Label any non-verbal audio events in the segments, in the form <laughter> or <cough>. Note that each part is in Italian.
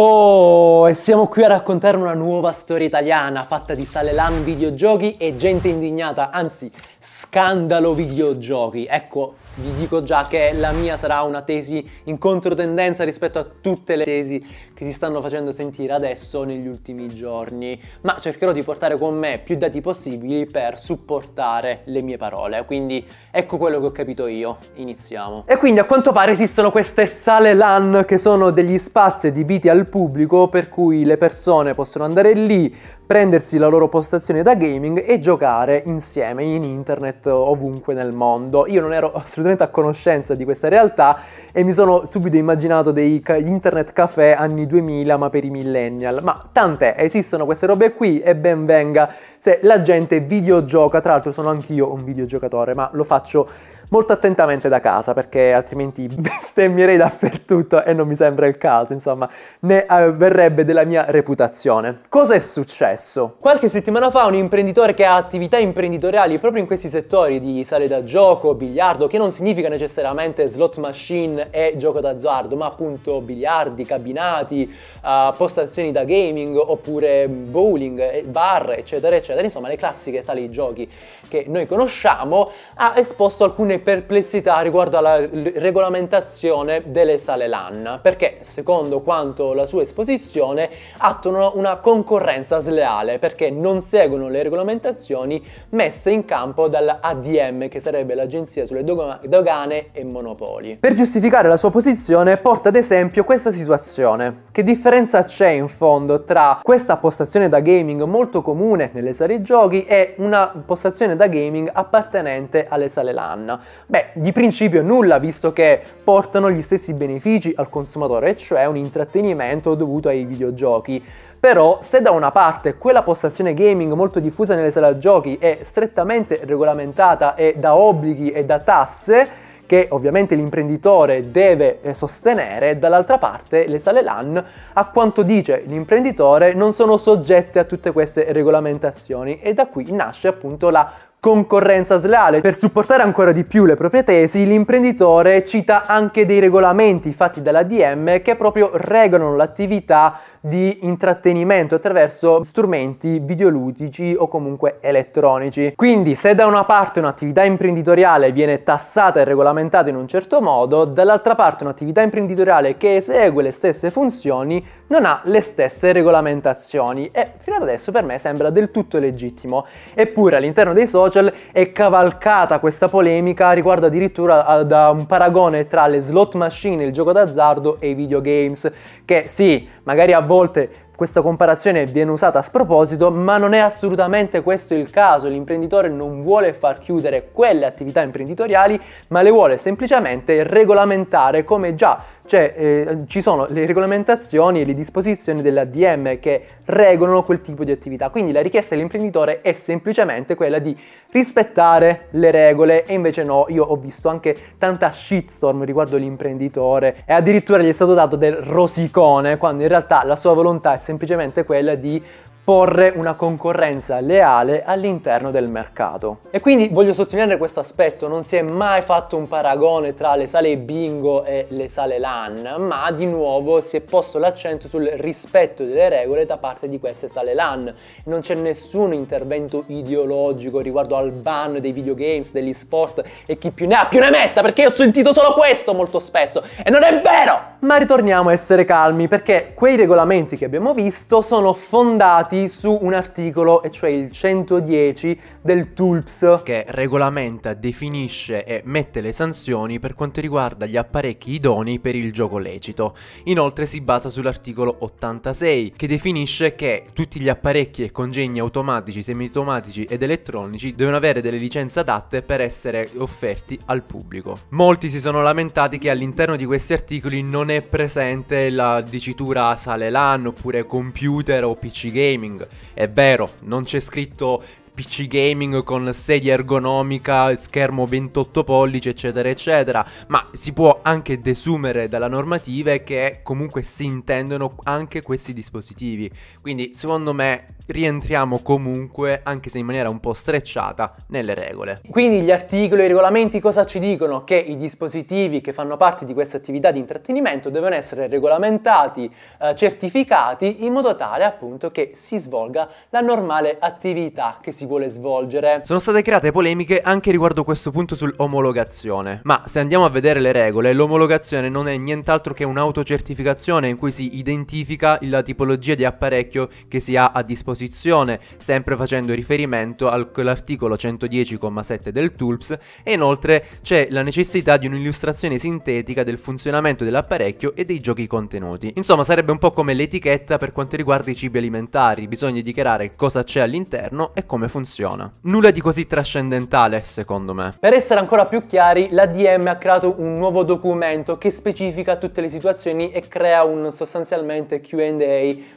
Oh, e siamo qui a raccontare una nuova storia italiana fatta di Salelam videogiochi e gente indignata, anzi, scandalo videogiochi. Ecco, vi dico già che la mia sarà una tesi in controtendenza rispetto a tutte le tesi che si stanno facendo sentire adesso negli ultimi giorni, ma cercherò di portare con me più dati possibili per supportare le mie parole, quindi ecco quello che ho capito io, iniziamo. E quindi a quanto pare esistono queste sale LAN che sono degli spazi adibiti al pubblico per cui le persone possono andare lì, prendersi la loro postazione da gaming e giocare insieme in internet ovunque nel mondo. Io non ero assolutamente assolutamente a conoscenza di questa realtà e mi sono subito immaginato dei internet caffè anni 2000 ma per i millennial. Ma tant'è, esistono queste robe qui e ben venga se la gente videogioca, tra l'altro sono anch'io un videogiocatore, ma lo faccio molto attentamente da casa perché altrimenti <laughs> bestemmierei dappertutto e non mi sembra il caso, insomma, ne eh, verrebbe della mia reputazione. Cosa è successo? Qualche settimana fa un imprenditore che ha attività imprenditoriali proprio in questi settori di sale da gioco, biliardo, che non significa necessariamente slot machine e gioco d'azzardo, ma appunto biliardi, cabinati, uh, postazioni da gaming oppure mm, bowling, eh, bar, eccetera, eccetera, insomma le classiche sale di giochi che noi conosciamo, ha esposto alcune perplessità riguardo alla regolamentazione delle sale LAN, perché secondo quanto la sua esposizione attuano una concorrenza sleale, perché non seguono le regolamentazioni messe in campo dall'ADM, che sarebbe l'Agenzia sulle Dogane e Monopoli. Per giustificare la sua posizione porta ad esempio questa situazione. Che differenza c'è in fondo tra questa postazione da gaming molto comune nelle sale giochi e una postazione da gaming appartenente alle sale LAN? Beh, di principio nulla, visto che portano gli stessi benefici al consumatore, cioè un intrattenimento dovuto ai videogiochi. Però se da una parte quella postazione gaming molto diffusa nelle sale a giochi è strettamente regolamentata e da obblighi e da tasse, che ovviamente l'imprenditore deve eh, sostenere, dall'altra parte le sale LAN, a quanto dice l'imprenditore, non sono soggette a tutte queste regolamentazioni e da qui nasce appunto la concorrenza sleale. Per supportare ancora di più le proprie tesi, l'imprenditore cita anche dei regolamenti fatti dalla DM che proprio regolano l'attività di intrattenimento attraverso strumenti videoludici o comunque elettronici. Quindi se da una parte un'attività imprenditoriale viene tassata e regolamentata in un certo modo, dall'altra parte un'attività imprenditoriale che esegue le stesse funzioni non ha le stesse regolamentazioni e fino ad adesso per me sembra del tutto legittimo. Eppure all'interno dei social social è cavalcata questa polemica riguardo addirittura da un paragone tra le slot machine, il gioco d'azzardo e i videogames, che sì, magari a volte questa comparazione viene usata a sproposito, ma non è assolutamente questo il caso. L'imprenditore non vuole far chiudere quelle attività imprenditoriali, ma le vuole semplicemente regolamentare come già cioè, eh, ci sono le regolamentazioni e le disposizioni dell'ADM che regolano quel tipo di attività. Quindi la richiesta dell'imprenditore è semplicemente quella di rispettare le regole e invece no, io ho visto anche tanta shitstorm riguardo l'imprenditore e addirittura gli è stato dato del rosicone quando in realtà la sua volontà è semplicemente quella di porre una concorrenza leale all'interno del mercato. E quindi voglio sottolineare questo aspetto, non si è mai fatto un paragone tra le sale bingo e le sale LAN, ma di nuovo si è posto l'accento sul rispetto delle regole da parte di queste sale LAN. Non c'è nessun intervento ideologico riguardo al ban dei videogames, degli sport e chi più ne ha più ne metta, perché io ho sentito solo questo molto spesso e non è vero! ma ritorniamo a essere calmi perché quei regolamenti che abbiamo visto sono fondati su un articolo, e cioè il 110 del TULPS, che regolamenta, definisce e mette le sanzioni per quanto riguarda gli apparecchi idoni per il gioco lecito. Inoltre si basa sull'articolo 86, che definisce che tutti gli apparecchi e congegni automatici, semiautomatici ed elettronici devono avere delle licenze adatte per essere offerti al pubblico. Molti si sono lamentati che all'interno di questi articoli non non è presente la dicitura sale LAN oppure computer o PC gaming. È vero, non c'è scritto PC gaming con sedia ergonomica, schermo 28 pollici, eccetera, eccetera, ma si può anche desumere dalla normativa che comunque si intendono anche questi dispositivi. Quindi, secondo me, rientriamo comunque, anche se in maniera un po' strecciata, nelle regole. Quindi gli articoli e i regolamenti cosa ci dicono? Che i dispositivi che fanno parte di questa attività di intrattenimento devono essere regolamentati, eh, certificati, in modo tale appunto che si svolga la normale attività che si vuole svolgere. Sono state create polemiche anche riguardo questo punto sull'omologazione, ma se andiamo a vedere le regole, l'omologazione non è nient'altro che un'autocertificazione in cui si identifica la tipologia di apparecchio che si ha a disposizione, sempre facendo riferimento all'articolo 110,7 del TULPS e inoltre c'è la necessità di un'illustrazione sintetica del funzionamento dell'apparecchio e dei giochi contenuti. Insomma, sarebbe un po' come l'etichetta per quanto riguarda i cibi alimentari, bisogna dichiarare cosa c'è all'interno e come funziona funziona. Nulla di così trascendentale, secondo me. Per essere ancora più chiari, l'ADM ha creato un nuovo documento che specifica tutte le situazioni e crea un sostanzialmente QA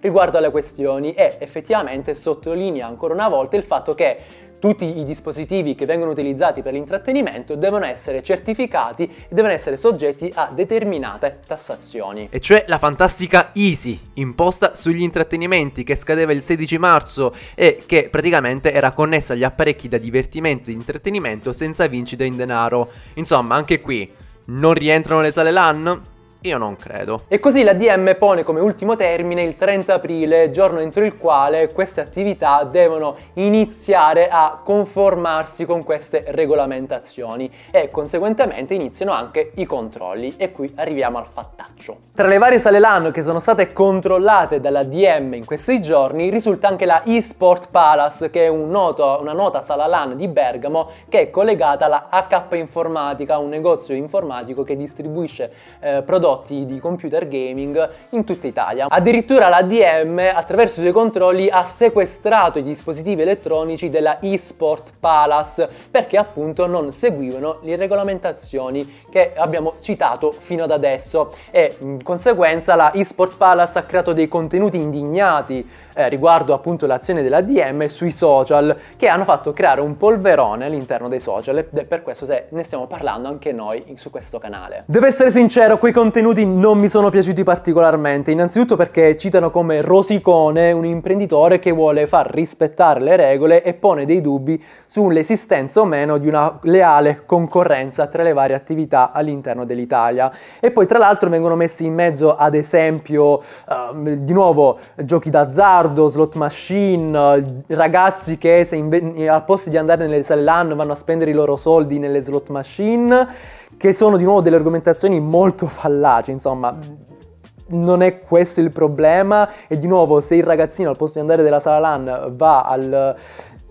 riguardo alle questioni e effettivamente sottolinea ancora una volta il fatto che tutti i dispositivi che vengono utilizzati per l'intrattenimento devono essere certificati e devono essere soggetti a determinate tassazioni. E cioè la fantastica Easy, imposta sugli intrattenimenti che scadeva il 16 marzo e che praticamente era connessa agli apparecchi da divertimento e intrattenimento senza vincita in denaro. Insomma, anche qui non rientrano le sale LAN? Io non credo. E così la DM pone come ultimo termine il 30 aprile, giorno entro il quale queste attività devono iniziare a conformarsi con queste regolamentazioni e conseguentemente iniziano anche i controlli. E qui arriviamo al fattaccio. Tra le varie sale LAN che sono state controllate dalla DM in questi giorni risulta anche la eSport Palace, che è un noto, una nota sala LAN di Bergamo che è collegata alla HP Informatica, un negozio informatico che distribuisce eh, prodotti prodotti di computer gaming in tutta Italia. Addirittura l'ADM attraverso i suoi controlli ha sequestrato i dispositivi elettronici della eSport Palace perché appunto non seguivano le regolamentazioni che abbiamo citato fino ad adesso e in conseguenza la eSport Palace ha creato dei contenuti indignati eh, riguardo appunto l'azione dell'ADM sui social che hanno fatto creare un polverone all'interno dei social ed è per questo se ne stiamo parlando anche noi su questo canale. Devo essere sincero, quei contenuti contenuti non mi sono piaciuti particolarmente, innanzitutto perché citano come rosicone un imprenditore che vuole far rispettare le regole e pone dei dubbi sull'esistenza o meno di una leale concorrenza tra le varie attività all'interno dell'Italia. E poi tra l'altro vengono messi in mezzo ad esempio uh, di nuovo giochi d'azzardo, slot machine, ragazzi che se al posto di andare nelle sale LAN vanno a spendere i loro soldi nelle slot machine che sono di nuovo delle argomentazioni molto fallaci, insomma, non è questo il problema e di nuovo se il ragazzino al posto di andare della sala LAN va al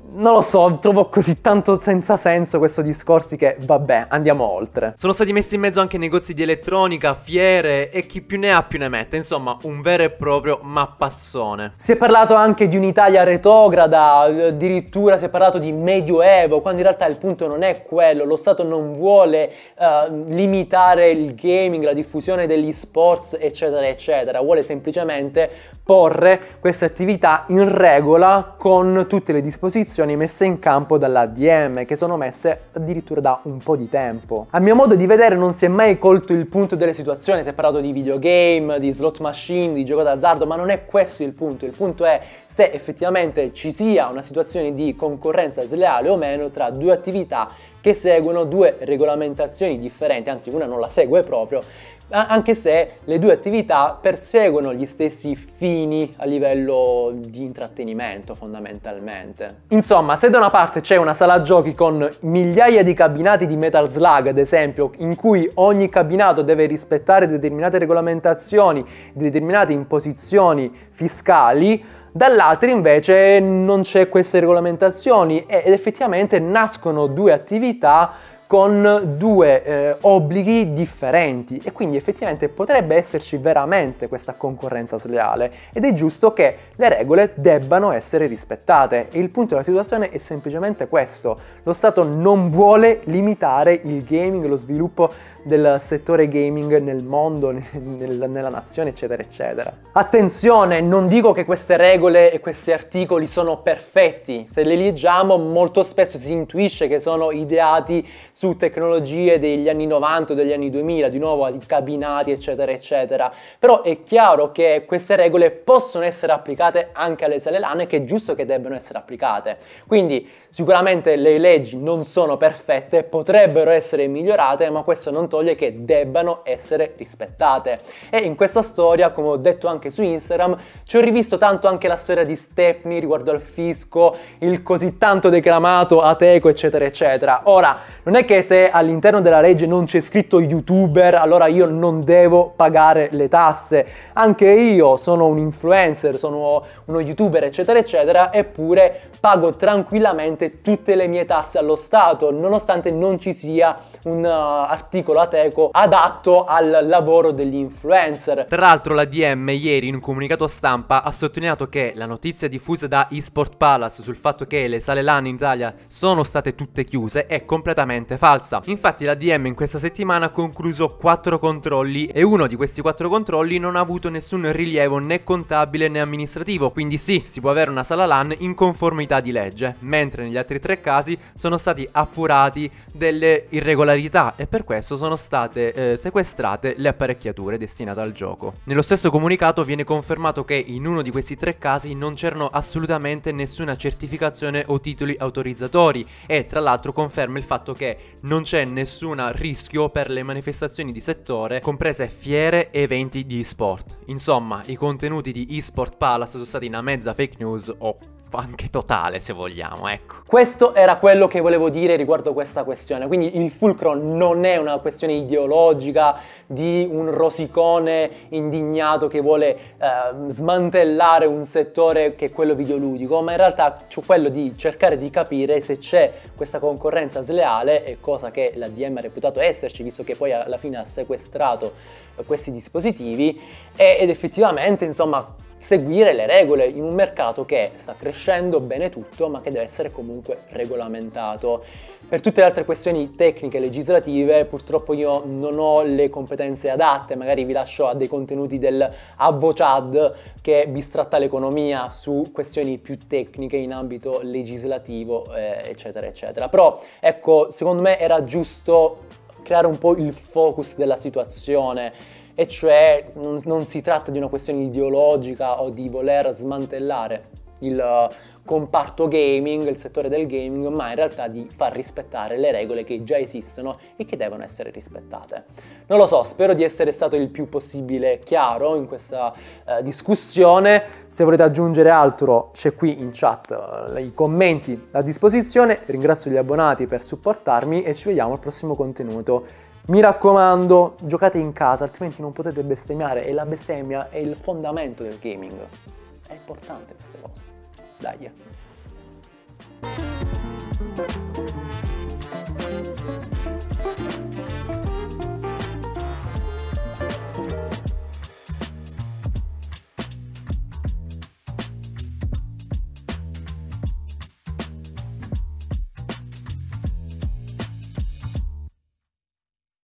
non lo so, trovo così tanto senza senso questo discorso che vabbè, andiamo oltre. Sono stati messi in mezzo anche negozi di elettronica, fiere e chi più ne ha più ne mette, insomma un vero e proprio mappazzone. Si è parlato anche di un'Italia retrograda, eh, addirittura si è parlato di medioevo, quando in realtà il punto non è quello, lo Stato non vuole uh, limitare il gaming, la diffusione degli sports, eccetera, eccetera, vuole semplicemente porre queste attività in regola con tutte le disposizioni soluzioni messe in campo dall'ADM, che sono messe addirittura da un po' di tempo. A mio modo di vedere non si è mai colto il punto delle situazioni, si è parlato di videogame, di slot machine, di gioco d'azzardo, ma non è questo il punto, il punto è se effettivamente ci sia una situazione di concorrenza sleale o meno tra due attività che seguono due regolamentazioni differenti, anzi una non la segue proprio, anche se le due attività perseguono gli stessi fini a livello di intrattenimento fondamentalmente. Insomma, se da una parte c'è una sala giochi con migliaia di cabinati di Metal Slug, ad esempio, in cui ogni cabinato deve rispettare determinate regolamentazioni, determinate imposizioni fiscali, dall'altro invece non c'è queste regolamentazioni ed effettivamente nascono due attività con due eh, obblighi differenti e quindi effettivamente potrebbe esserci veramente questa concorrenza sleale ed è giusto che le regole debbano essere rispettate e il punto della situazione è semplicemente questo, lo Stato non vuole limitare il gaming, lo sviluppo del settore gaming nel mondo, <laughs> nel, nella nazione eccetera eccetera. Attenzione, non dico che queste regole e questi articoli sono perfetti, se le leggiamo molto spesso si intuisce che sono ideati su tecnologie degli anni 90 o degli anni 2000, di nuovo ai cabinati eccetera eccetera, però è chiaro che queste regole possono essere applicate anche alle sale LAN e che è giusto che debbano essere applicate. Quindi sicuramente le leggi non sono perfette, potrebbero essere migliorate, ma questo non toglie che debbano essere rispettate. E in questa storia, come ho detto anche su Instagram, ci ho rivisto tanto anche la storia di Stepney riguardo al fisco, il così tanto declamato Ateco eccetera eccetera. Ora, non è perché se all'interno della legge non c'è scritto youtuber, allora io non devo pagare le tasse. Anche io sono un influencer, sono uno youtuber, eccetera, eccetera, eppure pago tranquillamente tutte le mie tasse allo Stato, nonostante non ci sia un uh, articolo ateco adatto al lavoro degli influencer. Tra l'altro la DM ieri in un comunicato stampa ha sottolineato che la notizia diffusa da eSport Palace sul fatto che le sale LAN in Italia sono state tutte chiuse è completamente falsa. Infatti la DM in questa settimana ha concluso 4 controlli e uno di questi 4 controlli non ha avuto nessun rilievo né contabile né amministrativo, quindi sì, si può avere una sala LAN in conformità di legge, mentre negli altri 3 casi sono stati appurati delle irregolarità e per questo sono state eh, sequestrate le apparecchiature destinate al gioco. Nello stesso comunicato viene confermato che in uno di questi 3 casi non c'erano assolutamente nessuna certificazione o titoli autorizzatori e tra l'altro conferma il fatto che non c'è nessun rischio per le manifestazioni di settore, comprese fiere e eventi di esport. Insomma, i contenuti di eSport Palace sono stati una mezza fake news o anche totale se vogliamo, ecco. Questo era quello che volevo dire riguardo questa questione, quindi il fulcro non è una questione ideologica di un rosicone indignato che vuole eh, smantellare un settore che è quello videoludico, ma in realtà c'è quello di cercare di capire se c'è questa concorrenza sleale, cosa che la DM ha reputato esserci, visto che poi alla fine ha sequestrato questi dispositivi ed effettivamente insomma seguire le regole in un mercato che sta crescendo bene tutto ma che deve essere comunque regolamentato. Per tutte le altre questioni tecniche e legislative purtroppo io non ho le competenze adatte, magari vi lascio a dei contenuti del Avvocad che bistratta l'economia su questioni più tecniche in ambito legislativo eh, eccetera eccetera. Però ecco secondo me era giusto creare un po' il focus della situazione e cioè non, non si tratta di una questione ideologica o di voler smantellare il comparto gaming, il settore del gaming, ma in realtà di far rispettare le regole che già esistono e che devono essere rispettate. Non lo so, spero di essere stato il più possibile chiaro in questa eh, discussione. Se volete aggiungere altro, c'è qui in chat eh, i commenti a disposizione. Ringrazio gli abbonati per supportarmi e ci vediamo al prossimo contenuto. Mi raccomando, giocate in casa, altrimenti non potete bestemmiare e la bestemmia è il fondamento del gaming. È importante queste cose. đại dạ, Daia. Dạ.